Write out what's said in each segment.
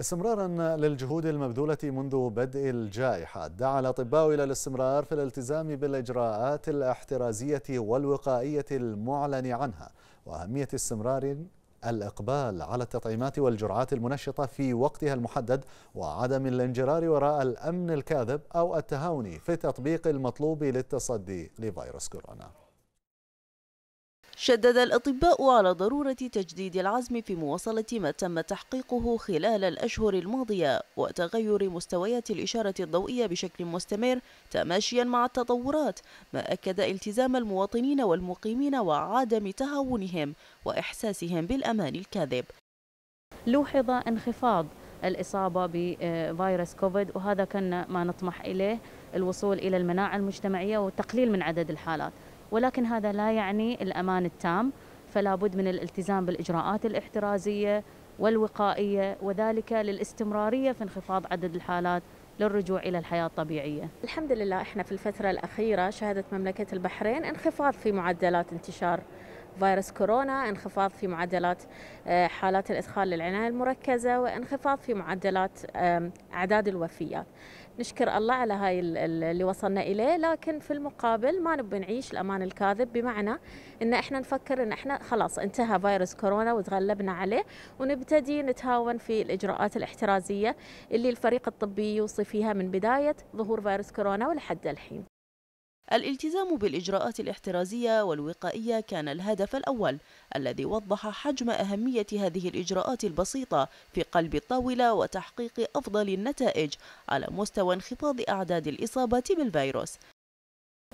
استمرارا للجهود المبذولة منذ بدء الجائحة دعا الأطباء إلى الاستمرار في الالتزام بالإجراءات الاحترازية والوقائية المعلن عنها وأهمية استمرار الإقبال على التطعيمات والجرعات المنشطة في وقتها المحدد وعدم الانجرار وراء الأمن الكاذب أو التهاون في تطبيق المطلوب للتصدي لفيروس كورونا شدد الأطباء على ضرورة تجديد العزم في مواصلة ما تم تحقيقه خلال الأشهر الماضية وتغير مستويات الإشارة الضوئية بشكل مستمر تماشيا مع التطورات ما أكد التزام المواطنين والمقيمين وعدم تهاونهم وإحساسهم بالأمان الكاذب لوحظ انخفاض الإصابة بفيروس كوفيد وهذا كان ما نطمح إليه الوصول إلى المناعة المجتمعية والتقليل من عدد الحالات ولكن هذا لا يعني الأمان التام فلا بد من الالتزام بالإجراءات الاحترازية والوقائية وذلك للاستمرارية في انخفاض عدد الحالات للرجوع إلى الحياة الطبيعية الحمد لله إحنا في الفترة الأخيرة شهدت مملكة البحرين انخفاض في معدلات انتشار فيروس كورونا انخفاض في معدلات آه، حالات الإدخال للعناية المركزة وانخفاض في معدلات أعداد الوفيات نشكر الله على هاي اللي وصلنا إليه لكن في المقابل ما نبي نعيش الأمان الكاذب بمعنى أن إحنا نفكر أن إحنا خلاص انتهى فيروس كورونا وتغلبنا عليه ونبتدي نتهاون في الإجراءات الاحترازية اللي الفريق الطبي يوصي فيها من بداية ظهور فيروس كورونا ولحد الحين الالتزام بالإجراءات الاحترازية والوقائية كان الهدف الأول الذي وضح حجم أهمية هذه الإجراءات البسيطة في قلب الطاولة وتحقيق أفضل النتائج على مستوى انخفاض أعداد الإصابة بالفيروس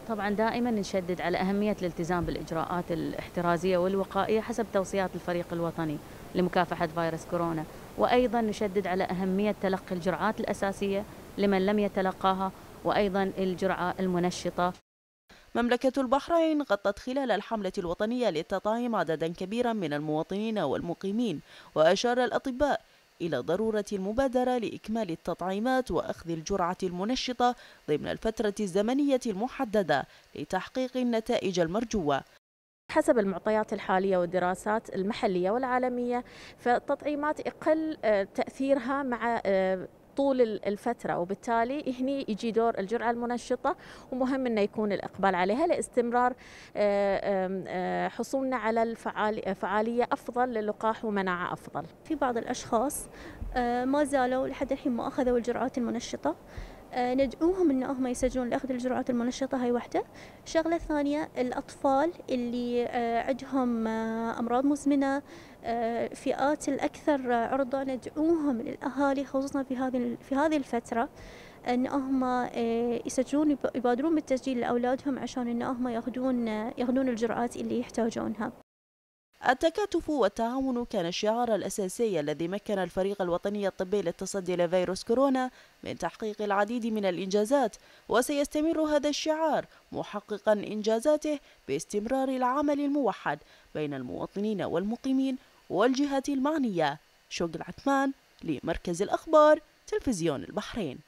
طبعا دائما نشدد على أهمية الالتزام بالإجراءات الاحترازية والوقائية حسب توصيات الفريق الوطني لمكافحة فيروس كورونا وأيضا نشدد على أهمية تلقي الجرعات الأساسية لمن لم يتلقاها وأيضا الجرعة المنشطة مملكة البحرين غطت خلال الحملة الوطنية للتطعيم عددا كبيرا من المواطنين والمقيمين وأشار الأطباء إلى ضرورة المبادرة لإكمال التطعيمات وأخذ الجرعة المنشطة ضمن الفترة الزمنية المحددة لتحقيق النتائج المرجوة حسب المعطيات الحالية والدراسات المحلية والعالمية فالتطعيمات أقل آه، تأثيرها مع آه، طول الفترة وبالتالي هني يجي دور الجرعة المنشطة ومهم أنه يكون الإقبال عليها لاستمرار آه، آه، حصولنا على الفعالية أفضل للقاح ومناعة أفضل في بعض الأشخاص آه، ما زالوا لحد الحين ما أخذوا الجرعات المنشطة آه، ندعوهم ان هم يسجلون لاخذ الجرعات المنشطه هاي وحده الشغله الثانيه الاطفال اللي آه، عندهم آه، امراض مزمنه فئات الاكثر عرضه ندعوهم للاهالي خصوصا في هذه في هذه الفتره ان هم يسجلون يبادرون بالتسجيل لاولادهم عشان ان هم ياخذون ياخذون الجرعات اللي يحتاجونها التكاتف والتعاون كان الشعار الأساسي الذي مكن الفريق الوطني الطبي للتصدي لفيروس كورونا من تحقيق العديد من الإنجازات وسيستمر هذا الشعار محققا إنجازاته باستمرار العمل الموحد بين المواطنين والمقيمين والجهات المعنية شوق العثمان لمركز الأخبار تلفزيون البحرين